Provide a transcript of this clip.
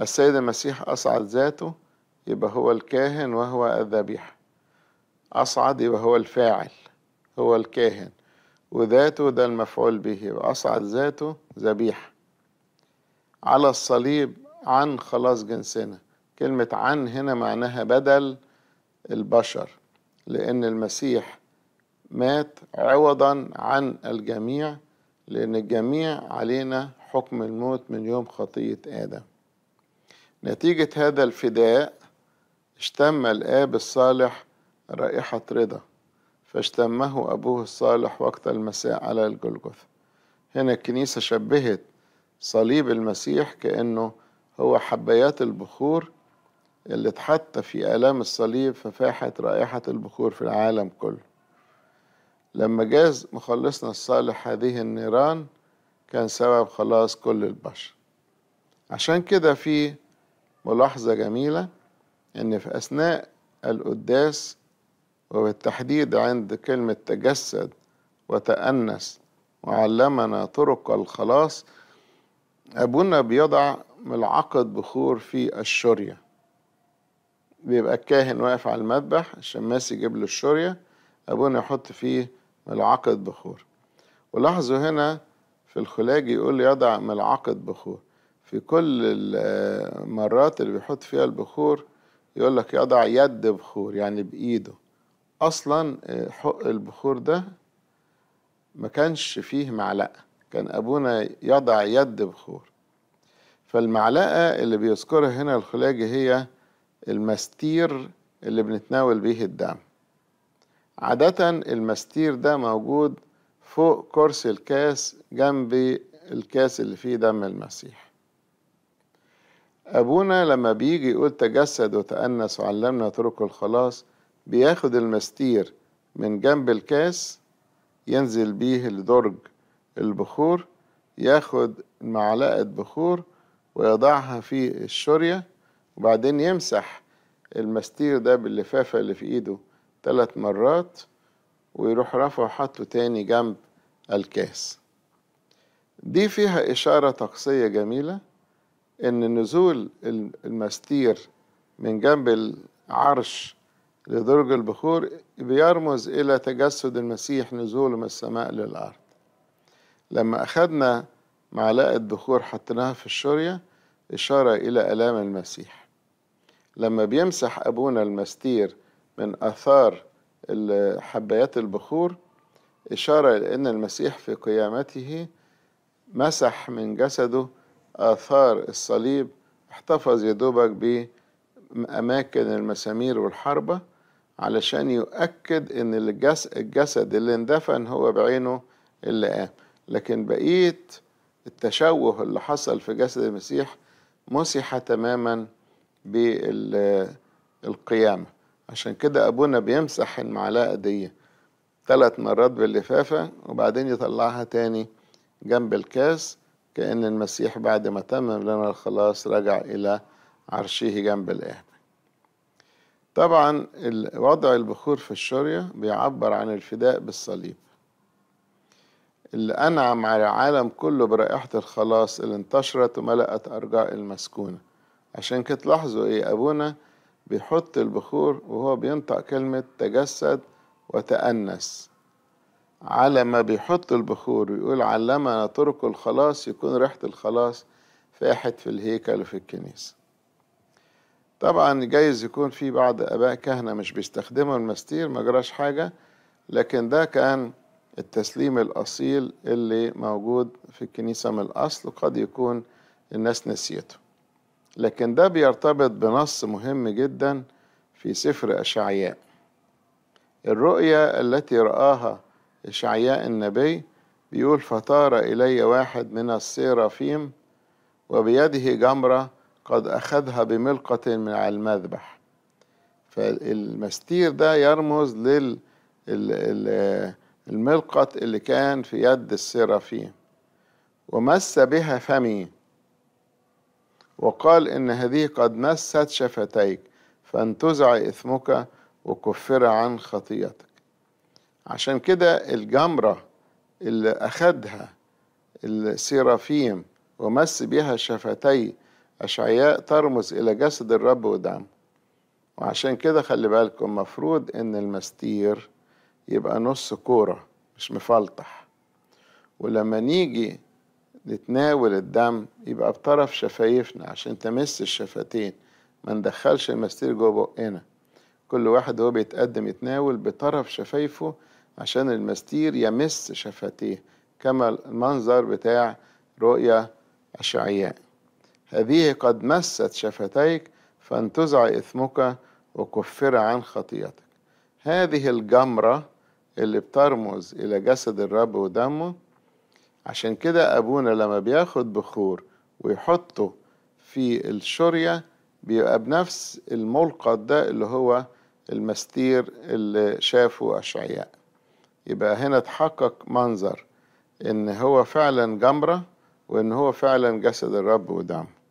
السيد المسيح أصعد ذاته يبقى هو الكاهن وهو الذبيحة أصعد يبقى هو الفاعل هو الكاهن وذاته ده المفعول به وأصعد أصعد ذاته ذبيحة على الصليب عن خلاص جنسنا كلمة عن هنا معناها بدل البشر لأن المسيح مات عوضا عن الجميع لأن الجميع علينا حكم الموت من يوم خطية آدم نتيجة هذا الفداء اشتم الآب الصالح رائحة رضا فاشتمه أبوه الصالح وقت المساء على الجلجثة هنا الكنيسة شبهت صليب المسيح كأنه هو حبيات البخور اللي اتحط في آلام الصليب ففاحت رائحة البخور في العالم كله لما جاز مخلصنا الصالح هذه النيران كان سبب خلاص كل البشر عشان كده في ملاحظة جميلة إن في أثناء القداس وبالتحديد عند كلمة تجسد وتأنس وعلمنا طرق الخلاص أبونا بيضع ملعقة بخور في الشرية بيبقى الكاهن واقف على المذبح الشماس يجيب له الشرية أبونا يحط فيه ملعقة بخور ولاحظوا هنا في الخلاج يقول يضع ملعقة بخور في كل المرات اللي بيحط فيها البخور يقول لك يضع يد بخور يعني بإيده أصلا آه، حق البخور ده ما كانش فيه معلقة كان أبونا يضع يد بخور فالمعلقة اللي بيذكرها هنا الخلاجي هي المستير اللي بنتناول بيه الدم عادة المستير ده موجود فوق كرسي الكاس جنب الكاس اللي فيه دم المسيح أبونا لما بيجي يقول تجسد وتأنس وعلمنا طرق الخلاص بياخد المستير من جنب الكاس ينزل بيه لدرج البخور ياخد معلقة بخور ويضعها في الشرية وبعدين يمسح المستير ده باللفافة اللي في ايده ثلاث مرات ويروح رافعه وحطه تاني جنب الكاس دي فيها إشارة طقسية جميلة ان نزول المستير من جنب العرش لدرج البخور بيرمز الى تجسد المسيح نزوله من السماء للارض لما اخذنا معلقه بخور حطيناها في الشريه اشاره الى الام المسيح لما بيمسح ابونا المستير من اثار حبايات البخور اشاره الى ان المسيح في قيامته مسح من جسده آثار الصليب احتفظ يا دوبك بأماكن المسامير والحربة علشان يؤكد إن الجسد اللي اندفن هو بعينه اللي قام لكن بقية التشوه اللي حصل في جسد المسيح مسح تماما بالقيامة عشان كده أبونا بيمسح المعلقة دي ثلاث مرات باللفافة وبعدين يطلعها تاني جنب الكاس كأن المسيح بعد ما تمم لنا الخلاص رجع إلى عرشه جنب الآب طبعا وضع البخور في الشرية بيعبر عن الفداء بالصليب اللي أنعم على العالم كله برائحة الخلاص اللي انتشرت وملأت أرجاء المسكونة عشان كده تلاحظوا إيه أبونا بيحط البخور وهو بينطق كلمة تجسد وتأنس على ما بيحط البخور ويقول علمنا طرق الخلاص يكون ريحة الخلاص فاحت في الهيكل وفي الكنيسة طبعا جايز يكون في بعض آباء كهنة مش بيستخدموا المستير ما جراش حاجة لكن ده كان التسليم الأصيل اللي موجود في الكنيسة من الأصل وقد يكون الناس نسيته لكن ده بيرتبط بنص مهم جدا في سفر أشعياء الرؤية التي رآها إشعياء النبي بيقول فطار إلي واحد من السيرافيم وبيده جمرة قد أخذها بملقة من على المذبح فالمستير ده يرمز للملقط اللي كان في يد السيرافيم ومس بها فمي وقال إن هذه قد مست شفتيك فانتزع إثمك وكفر عن خطيئتك عشان كده الجمرة اللي أخدها السيرافيم ومس بيها شفتي أشعياء ترمز إلى جسد الرب ودمه وعشان كده خلي بالكم مفروض إن المستير يبقى نص كورة مش مفلطح ولما نيجي نتناول الدم يبقى بطرف شفايفنا عشان تمس الشفتين ما ندخلش المستير جوه بقنا كل واحد وهو بيتقدم يتناول بطرف شفايفه عشان المستير يمس شفتيه كما المنظر بتاع رؤيا أشعياء هذه قد مست شفتيك فانتزع إثمك وكفر عن خطيتك هذه الجمرة اللي بترمز إلى جسد الرب ودمه عشان كده أبونا لما بياخد بخور ويحطه في الشرية بيبقى بنفس الملقط ده اللي هو المستير اللي شافه أشعياء يبقى هنا اتحقق منظر ان هو فعلا جمرة وان هو فعلا جسد الرب ودمه